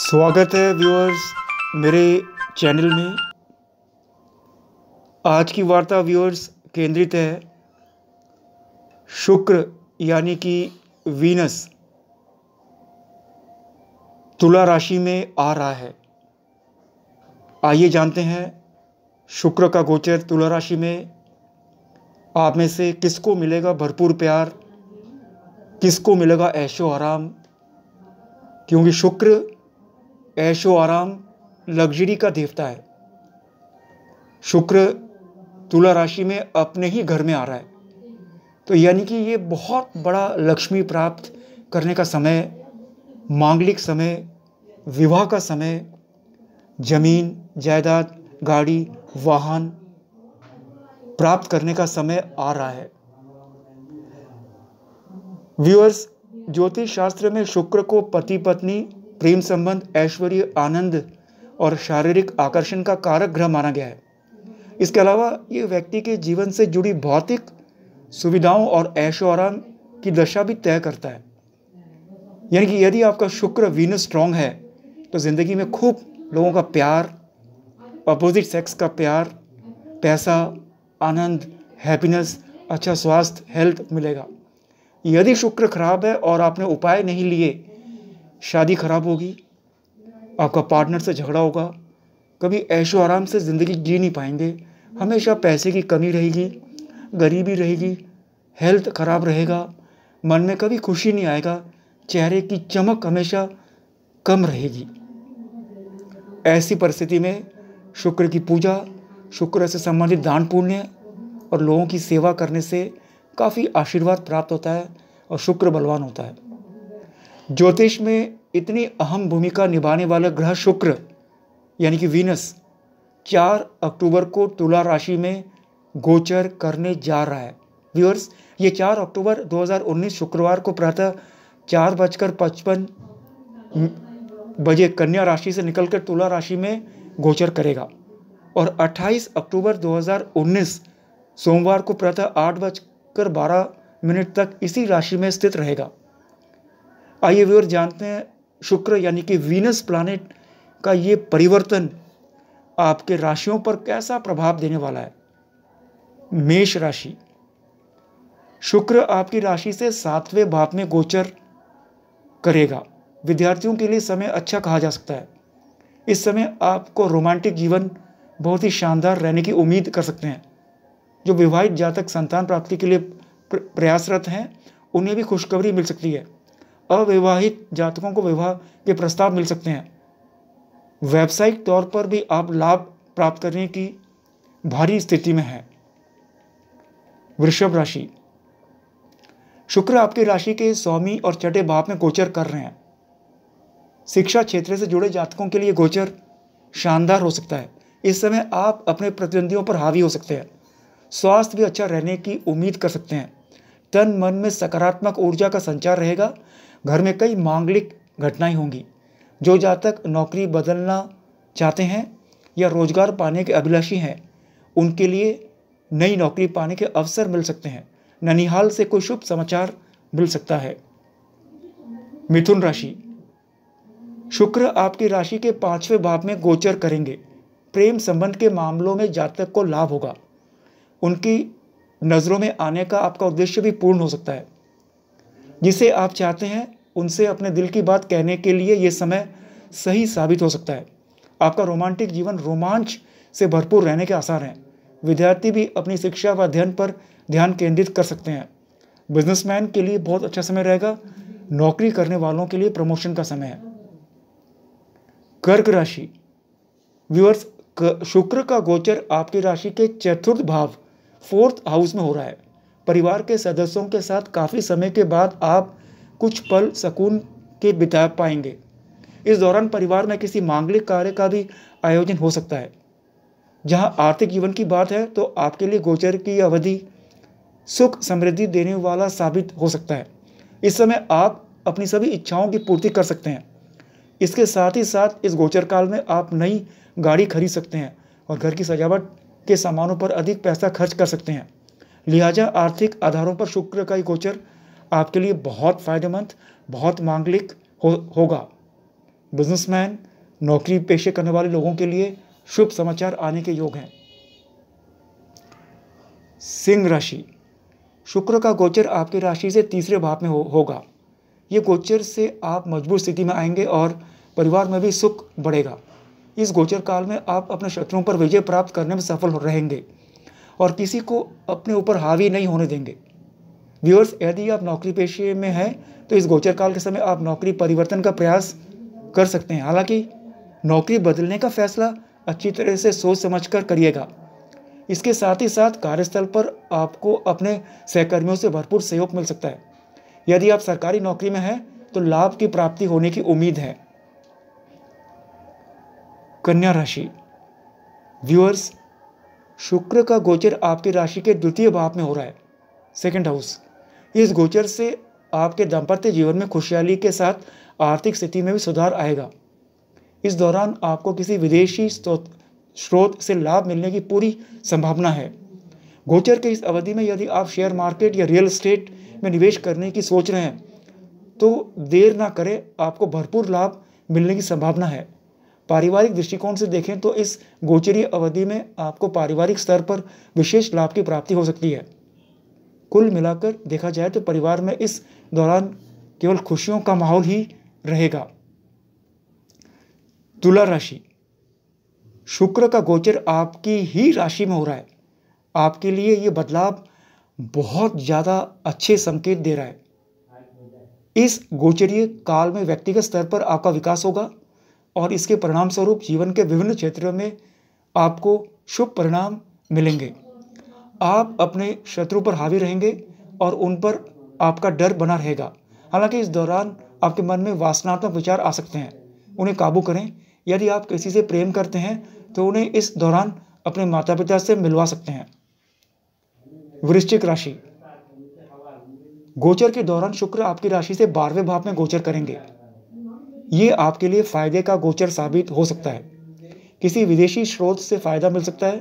स्वागत है व्यूअर्स मेरे चैनल में आज की वार्ता व्यूअर्स केंद्रित है शुक्र यानी कि वीनस तुला राशि में आ रहा है आइए जानते हैं शुक्र का गोचर तुला राशि में आप में से किसको मिलेगा भरपूर प्यार किसको मिलेगा ऐशो आराम क्योंकि शुक्र ऐशो आराम लग्जरी का देवता है शुक्र तुला राशि में अपने ही घर में आ रहा है तो यानी कि ये बहुत बड़ा लक्ष्मी प्राप्त करने का समय मांगलिक समय विवाह का समय जमीन जायदाद गाड़ी वाहन प्राप्त करने का समय आ रहा है व्यूअर्स ज्योतिष शास्त्र में शुक्र को पति पत्नी प्रेम संबंध ऐश्वर्य आनंद और शारीरिक आकर्षण का कारक ग्रह माना गया है इसके अलावा ये व्यक्ति के जीवन से जुड़ी भौतिक सुविधाओं और ऐशो आराम की दशा भी तय करता है यानी कि यदि आपका शुक्र वीनस स्ट्रांग है तो ज़िंदगी में खूब लोगों का प्यार अपोजिट सेक्स का प्यार पैसा आनंद हैप्पीनेस अच्छा स्वास्थ्य हेल्थ मिलेगा यदि शुक्र खराब है और आपने उपाय नहीं लिए शादी ख़राब होगी आपका पार्टनर से झगड़ा होगा कभी ऐशो आराम से ज़िंदगी जी नहीं पाएंगे हमेशा पैसे की कमी रहेगी गरीबी रहेगी हेल्थ ख़राब रहेगा मन में कभी खुशी नहीं आएगा चेहरे की चमक हमेशा कम रहेगी ऐसी परिस्थिति में शुक्र की पूजा शुक्र से संबंधित दान पुण्य और लोगों की सेवा करने से काफ़ी आशीर्वाद प्राप्त होता है और शुक्र बलवान होता है ज्योतिष में इतनी अहम भूमिका निभाने वाला ग्रह शुक्र यानी कि वीनस चार अक्टूबर को तुला राशि में गोचर करने जा रहा है व्यूअर्स ये चार अक्टूबर 2019 शुक्रवार को प्रातः चार बजकर पचपन बजे कन्या राशि से निकलकर तुला राशि में गोचर करेगा और 28 अक्टूबर 2019 सोमवार को प्रातः आठ बजकर बारह मिनट तक इसी राशि में स्थित रहेगा आइए व्यूअर जानते हैं शुक्र यानी कि वीनस प्लानट का ये परिवर्तन आपके राशियों पर कैसा प्रभाव देने वाला है मेष राशि शुक्र आपकी राशि से सातवें भाव में गोचर करेगा विद्यार्थियों के लिए समय अच्छा कहा जा सकता है इस समय आपको रोमांटिक जीवन बहुत ही शानदार रहने की उम्मीद कर सकते हैं जो विवाहित जातक संतान प्राप्ति के लिए प्रयासरत हैं उन्हें भी खुशखबरी मिल सकती है अविवाहित जातकों को विवाह के प्रस्ताव मिल सकते हैं व्यावसायिक तौर पर भी आप लाभ प्राप्त करने की भारी स्थिति में है वृषभ राशि शुक्र आपकी राशि के स्वामी और छठे बाप में गोचर कर रहे हैं शिक्षा क्षेत्र से जुड़े जातकों के लिए गोचर शानदार हो सकता है इस समय आप अपने प्रतिद्वंदियों पर हावी हो सकते हैं स्वास्थ्य भी अच्छा रहने की उम्मीद कर सकते हैं तन मन में सकारात्मक ऊर्जा का संचार रहेगा घर में कई मांगलिक घटनाएं होंगी जो जातक नौकरी बदलना चाहते हैं या रोजगार पाने के अभिलाषी हैं उनके लिए नई नौकरी पाने के अवसर मिल सकते हैं ननिहाल से कोई शुभ समाचार मिल सकता है मिथुन राशि शुक्र आपकी राशि के पांचवें भाव में गोचर करेंगे प्रेम संबंध के मामलों में जातक को लाभ होगा उनकी नज़रों में आने का आपका उद्देश्य भी पूर्ण हो सकता है जिसे आप चाहते हैं उनसे अपने दिल की बात कहने के लिए ये समय सही साबित हो सकता है आपका रोमांटिक जीवन रोमांच से भरपूर रहने के आसार हैं विद्यार्थी भी अपनी शिक्षा व अध्ययन पर ध्यान केंद्रित कर सकते हैं बिजनेसमैन के लिए बहुत अच्छा समय रहेगा नौकरी करने वालों के लिए प्रमोशन का समय है कर्क राशि व्यूअर्स शुक्र का गोचर आपकी राशि के चतुर्थ भाव फोर्थ हाउस में हो रहा है परिवार के सदस्यों के साथ काफ़ी समय के बाद आप कुछ पल सुकून के बिता पाएंगे इस दौरान परिवार में किसी मांगलिक कार्य का भी आयोजन हो सकता है जहां आर्थिक जीवन की बात है तो आपके लिए गोचर की अवधि सुख समृद्धि देने वाला साबित हो सकता है इस समय आप अपनी सभी इच्छाओं की पूर्ति कर सकते हैं इसके साथ ही साथ इस गोचर काल में आप नई गाड़ी खरीद सकते हैं और घर की सजावट के सामानों पर अधिक पैसा खर्च कर सकते हैं लिहाजा आर्थिक आधारों पर शुक्र का ये गोचर आपके लिए बहुत फ़ायदेमंद बहुत मांगलिक हो, होगा बिजनेसमैन नौकरी पेशे करने वाले लोगों के लिए शुभ समाचार आने के योग हैं सिंह राशि शुक्र का गोचर आपकी राशि से तीसरे भाव में हो, होगा ये गोचर से आप मजबूत स्थिति में आएंगे और परिवार में भी सुख बढ़ेगा इस गोचर काल में आप अपने शत्रुओं पर विजय प्राप्त करने में सफल रहेंगे और किसी को अपने ऊपर हावी नहीं होने देंगे व्यूअर्स यदि आप नौकरी पेशे में हैं तो इस गोचर काल के समय आप नौकरी परिवर्तन का प्रयास कर सकते हैं हालांकि नौकरी बदलने का फैसला अच्छी तरह से सोच समझ कर करिएगा इसके साथ ही साथ कार्यस्थल पर आपको अपने सहकर्मियों से भरपूर सहयोग मिल सकता है यदि आप सरकारी नौकरी में हैं तो लाभ की प्राप्ति होने की उम्मीद है कन्या राशि व्यूअर्स शुक्र का गोचर आपकी राशि के द्वितीय भाव में हो रहा है सेकंड हाउस इस गोचर से आपके दाम्पत्य जीवन में खुशहाली के साथ आर्थिक स्थिति में भी सुधार आएगा इस दौरान आपको किसी विदेशी स्रोत से लाभ मिलने की पूरी संभावना है गोचर के इस अवधि में यदि आप शेयर मार्केट या रियल एस्टेट में निवेश करने की सोच रहे हैं तो देर ना करें आपको भरपूर लाभ मिलने की संभावना है पारिवारिक दृष्टिकोण से देखें तो इस गोचरीय अवधि में आपको पारिवारिक स्तर पर विशेष लाभ की प्राप्ति हो सकती है कुल मिलाकर देखा जाए तो परिवार में इस दौरान केवल खुशियों का माहौल ही रहेगा तुला राशि शुक्र का गोचर आपकी ही राशि में हो रहा है आपके लिए ये बदलाव बहुत ज़्यादा अच्छे संकेत दे रहा है इस गोचरीय काल में व्यक्तिगत स्तर पर आपका विकास होगा और इसके परिणाम स्वरूप जीवन के विभिन्न क्षेत्रों में आपको शुभ परिणाम मिलेंगे आप अपने शत्रु पर हावी रहेंगे और उन पर आपका डर बना रहेगा हालांकि इस दौरान आपके मन में वासनात्मक विचार आ सकते हैं उन्हें काबू करें यदि आप किसी से प्रेम करते हैं तो उन्हें इस दौरान अपने माता पिता से मिलवा सकते हैं वृश्चिक राशि गोचर के दौरान शुक्र आपकी राशि से बारहवें भाव में गोचर करेंगे ये आपके लिए फ़ायदे का गोचर साबित हो सकता है किसी विदेशी स्रोत से फ़ायदा मिल सकता है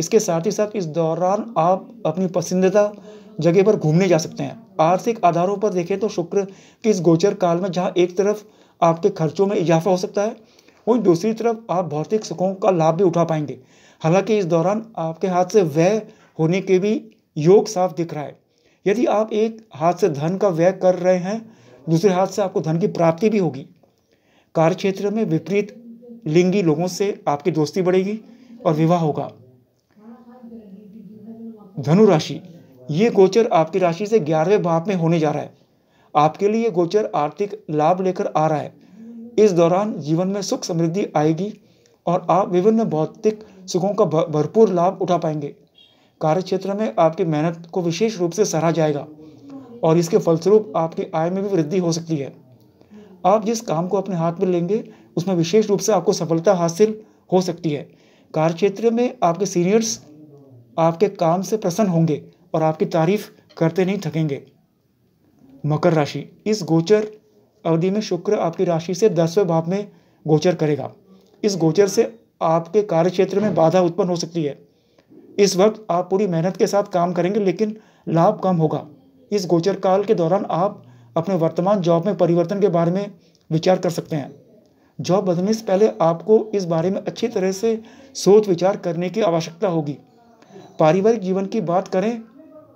इसके साथ ही साथ इस दौरान आप अपनी पसंदीदा जगह पर घूमने जा सकते हैं आर्थिक आधारों पर देखें तो शुक्र के इस गोचर काल में जहाँ एक तरफ आपके खर्चों में इजाफा हो सकता है वहीं दूसरी तरफ आप भौतिक सुखों का लाभ भी उठा पाएंगे हालांकि इस दौरान आपके हाथ से व्यय होने के भी योग साफ दिख रहा है यदि आप एक हाथ से धन का व्यय कर रहे हैं दूसरे हाथ से आपको धन की प्राप्ति भी होगी कार्य क्षेत्र में विपरीत लिंगी लोगों से आपकी दोस्ती बढ़ेगी और विवाह होगा धनु राशि ये गोचर आपकी राशि से ग्यारहवें भाव में होने जा रहा है आपके लिए गोचर आर्थिक लाभ लेकर आ रहा है इस दौरान जीवन में सुख समृद्धि आएगी और आप विभिन्न भौतिक सुखों का भरपूर लाभ उठा पाएंगे कार्य क्षेत्र में आपकी मेहनत को विशेष रूप से सराहा जाएगा और इसके फलस्वरूप आपकी आय में भी वृद्धि हो सकती है आप जिस काम को अपने हाथ में लेंगे उसमें विशेष रूप से आपको सफलता हासिल हो सकती है कार्य क्षेत्र में आपके सीनियर्स आपके काम से प्रसन्न होंगे और आपकी तारीफ करते नहीं थकेंगे मकर राशि इस गोचर अवधि में शुक्र आपकी राशि से दसवें भाव में गोचर करेगा इस गोचर से आपके कार्य क्षेत्र में बाधा उत्पन्न हो सकती है इस वक्त आप पूरी मेहनत के साथ काम करेंगे लेकिन लाभ कम होगा इस गोचर काल के दौरान आप अपने वर्तमान जॉब में परिवर्तन के बारे में विचार कर सकते हैं जॉब बदलने से पहले आपको इस बारे में अच्छी तरह से सोच विचार करने की आवश्यकता होगी पारिवारिक जीवन की बात करें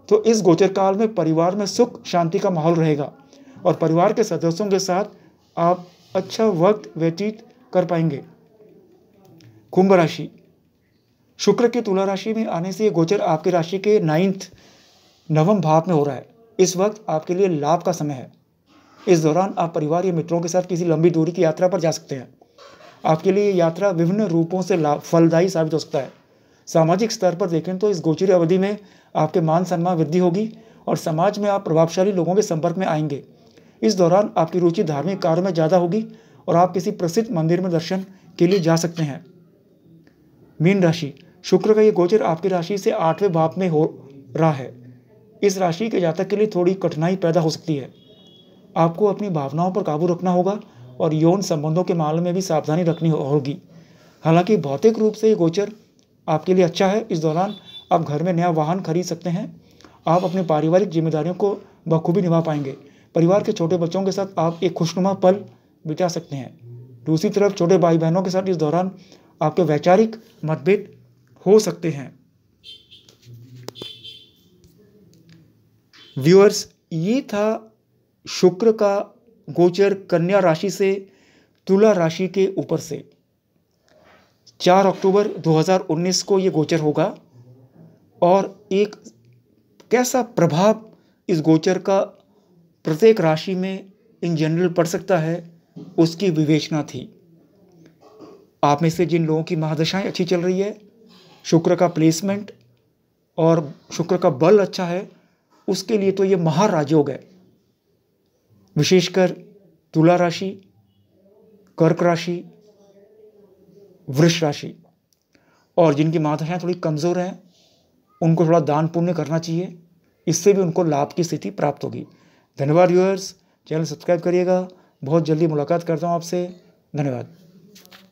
तो इस गोचर काल में परिवार में सुख शांति का माहौल रहेगा और परिवार के सदस्यों के साथ आप अच्छा वक्त व्यतीत कर पाएंगे कुंभ राशि शुक्र की तुला राशि में आने से ये गोचर आपकी राशि के नाइन्थ नवम भाव में हो रहा है इस वक्त आपके लिए लाभ का समय है इस दौरान आप परिवार या मित्रों के साथ किसी लंबी दूरी की यात्रा पर जा सकते हैं आपके लिए यात्रा विभिन्न रूपों से फलदायी साबित हो सकता है सामाजिक स्तर पर देखें तो इस गोचरी अवधि में आपके मान सम्मान वृद्धि होगी और समाज में आप प्रभावशाली लोगों के संपर्क में आएंगे इस दौरान आपकी रुचि धार्मिक कार्य में ज़्यादा होगी और आप किसी प्रसिद्ध मंदिर में दर्शन के लिए जा सकते हैं मीन राशि शुक्र का ये गोचर आपकी राशि से आठवें भाव में हो रहा है इस राशि के जातक के लिए थोड़ी कठिनाई पैदा हो सकती है आपको अपनी भावनाओं पर काबू रखना होगा और यौन संबंधों के मामले में भी सावधानी रखनी होगी हालांकि भौतिक रूप से ये गोचर आपके लिए अच्छा है इस दौरान आप घर में नया वाहन खरीद सकते हैं आप अपने पारिवारिक जिम्मेदारियों को बखूबी निभा पाएंगे परिवार के छोटे बच्चों के साथ आप एक खुशनुमा पल बिता सकते हैं दूसरी तरफ छोटे भाई बहनों के साथ इस दौरान आपके वैचारिक मतभेद हो सकते हैं व्यूअर्स ये था शुक्र का गोचर कन्या राशि से तुला राशि के ऊपर से चार अक्टूबर 2019 को ये गोचर होगा और एक कैसा प्रभाव इस गोचर का प्रत्येक राशि में इन जनरल पड़ सकता है उसकी विवेचना थी आप में से जिन लोगों की महादशाएं अच्छी चल रही है शुक्र का प्लेसमेंट और शुक्र का बल अच्छा है उसके लिए तो ये महाराज है विशेषकर तुला राशि कर्क राशि वृष राशि और जिनकी माताएं थोड़ी कमज़ोर हैं उनको थोड़ा दान पुण्य करना चाहिए इससे भी उनको लाभ की स्थिति प्राप्त होगी धन्यवाद व्यूअर्स चैनल सब्सक्राइब करिएगा बहुत जल्दी मुलाकात करता हूँ आपसे धन्यवाद